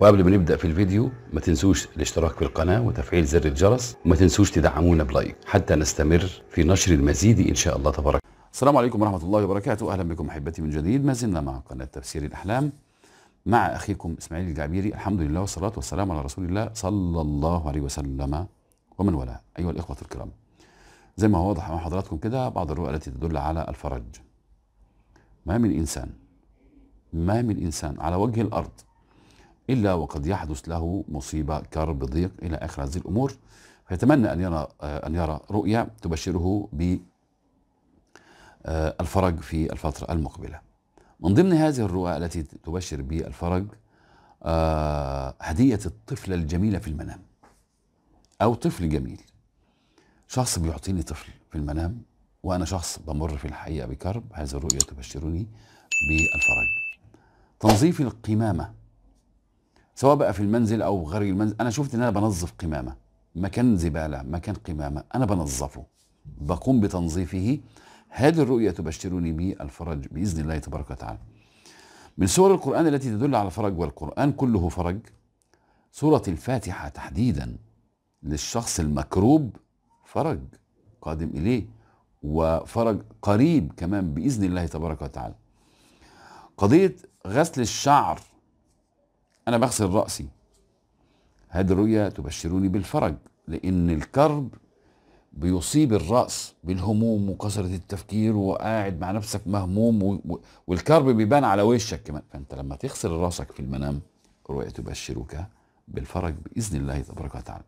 وقبل ما نبدا في الفيديو ما تنسوش الاشتراك في القناه وتفعيل زر الجرس وما تنسوش تدعمونا بلايك حتى نستمر في نشر المزيد ان شاء الله تبارك السلام عليكم ورحمه الله وبركاته اهلا بكم احبتي من جديد ما زلنا مع قناه تفسير الاحلام مع أخيكم إسماعيل الجعبيري الحمد لله والصلاة والسلام على رسول الله صلى الله عليه وسلم ومن والاه أيها الإخوة الكرام زي ما هو واضح أمام حضراتكم كده بعض الرؤى التي تدل على الفرج ما من إنسان ما من إنسان على وجه الأرض إلا وقد يحدث له مصيبة كرب ضيق إلى آخر هذه الأمور فيتمنى أن يرى آه، أن يرى رؤيا تبشره ب آه، الفرج في الفترة المقبلة من ضمن هذه الرؤى التي تبشر بالفرج آه، هدية الطفلة الجميلة في المنام أو طفل جميل شخص بيعطيني طفل في المنام وأنا شخص بمر في الحقيقة بكرب هذه الرؤية تبشرني بالفرج تنظيف القمامة سواء بقى في المنزل أو خارج المنزل أنا شفت إن أنا بنظف قمامة مكان زبالة مكان قمامة أنا بنظفه بقوم بتنظيفه هذه الرؤية تبشرني بالفرج بإذن الله تبارك وتعالى من سور القرآن التي تدل على الفرج والقرآن كله فرج سورة الفاتحة تحديدا للشخص المكروب فرج قادم إليه وفرج قريب كمان بإذن الله تبارك وتعالى قضية غسل الشعر أنا بغسل رأسي هذه الرؤيا تبشرني بالفرج لأن الكرب بيصيب الرأس بالهموم وكثرة التفكير وقاعد مع نفسك مهموم والكرب بيبان على وشك كمان فأنت لما تغسل رأسك في المنام رؤية تبشرك بالفرج بإذن الله تبارك وتعالى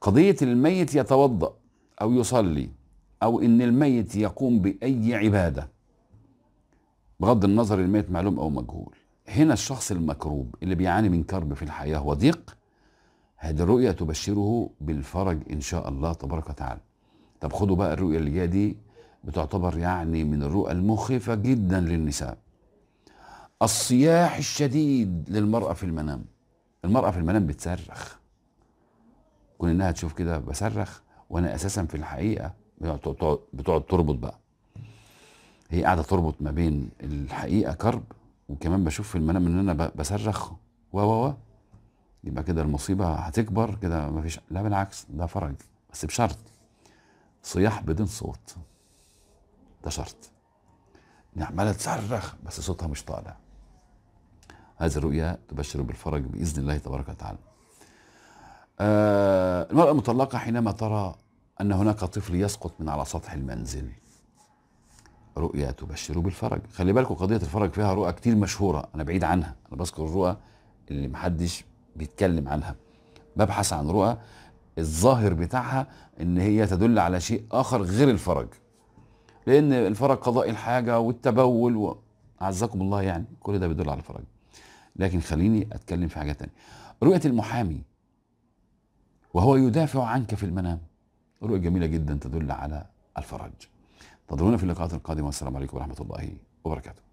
قضية الميت يتوضأ أو يصلي أو إن الميت يقوم بأي عبادة بغض النظر الميت معلوم أو مجهول هنا الشخص المكروب اللي بيعاني من كرب في الحياة وضيق هذه الرؤية تبشره بالفرج إن شاء الله تبارك وتعالى طب خدوا بقى الرؤية اللي جاية دي بتعتبر يعني من الرؤى المخيفة جدا للنساء الصياح الشديد للمرأة في المنام المرأة في المنام بتصرخ كون انها تشوف كده بصرخ وانا اساسا في الحقيقة بتقعد تربط بقى هي قاعدة تربط ما بين الحقيقة كرب وكمان بشوف في المنام ان انا بصرخ و و و يبقى كده المصيبه هتكبر كده مفيش لا بالعكس ده فرج بس بشرط صياح بدون صوت ده شرط ان تصرخ بس صوتها مش طالع هذه الرؤيا تبشر بالفرج باذن الله تبارك وتعالى آه المراه المطلقه حينما ترى ان هناك طفل يسقط من على سطح المنزل رؤيا تبشر بالفرج خلي بالكم قضيه الفرج فيها رؤى كتير مشهوره انا بعيد عنها انا بذكر الرؤى اللي محدش بيتكلم عنها ببحث عن رؤى الظاهر بتاعها ان هي تدل على شيء اخر غير الفرج لان الفرج قضاء الحاجه والتبول و... اعزكم الله يعني كل ده بيدل على الفرج لكن خليني اتكلم في حاجه تانية رؤيه المحامي وهو يدافع عنك في المنام رؤيه جميله جدا تدل على الفرج تضرون في اللقاءات القادمه والسلام عليكم ورحمه الله وبركاته